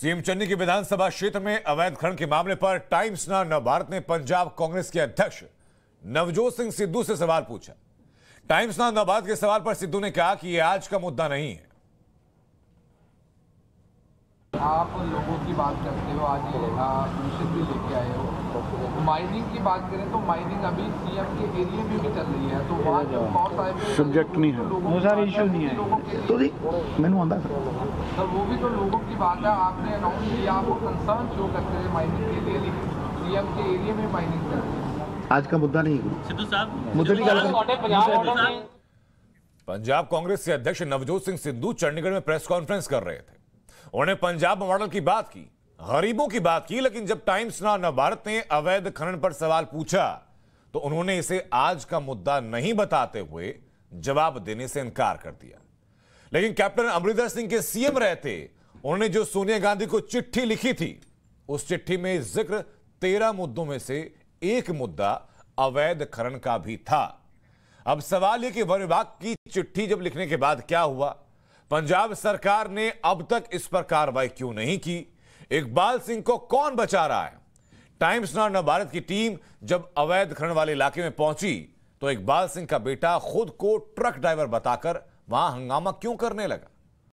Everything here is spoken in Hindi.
सीएम चन्नी के विधानसभा क्षेत्र में अवैध खनन के मामले पर टाइम्स ना नवभारत ने पंजाब कांग्रेस के अध्यक्ष नवजोत सिंह सिद्धू से सवाल पूछा टाइम्स ना नवभारत के सवाल पर सिद्धू ने कहा कि यह आज का मुद्दा नहीं है आप लोगों की बात करते हो आज ये निश्चित भी लेके आए हो माइनिंग की बात करें तो माइनिंग अभी सीएम के एरिया में भी चल रही है तो वहाँ जो तो सब्जेक्ट नहीं है वो सारे इशू नहीं है तो मैंने आंदा सर सर वो भी तो लोगों की बात है आपने अनाउंस किया आप कंसर्न शो करते हैं माइनिंग के लिए सीएम के एरिया में माइनिंग चल आज का मुद्दा नहीं सिद्धू साहब मुद्दे की गल पंजाब कांग्रेस के अध्यक्ष नवजोत सिंह सिद्धू चंडीगढ़ में प्रेस कॉन्फ्रेंस कर रहे थे उन्होंने पंजाब मॉडल की बात की गरीबों की बात की लेकिन जब टाइम्स ना नवभारत ने अवैध खनन पर सवाल पूछा तो उन्होंने इसे आज का मुद्दा नहीं बताते हुए जवाब देने से इनकार कर दिया लेकिन कैप्टन अमरिंदर सिंह के सीएम रहते उन्होंने जो सोनिया गांधी को चिट्ठी लिखी थी उस चिट्ठी में जिक्र तेरह मुद्दों में से एक मुद्दा अवैध खनन का भी था अब सवाल यह कि वन विभाग की चिट्ठी जब लिखने के बाद क्या हुआ पंजाब सरकार ने अब तक इस पर कार्रवाई क्यों नहीं की इकबाल सिंह को कौन बचा रहा है टाइम्स नाउ भारत की टीम जब अवैध खनन वाले इलाके में पहुंची तो इकबाल सिंह का बेटा खुद को ट्रक ड्राइवर बताकर वहां हंगामा क्यों करने लगा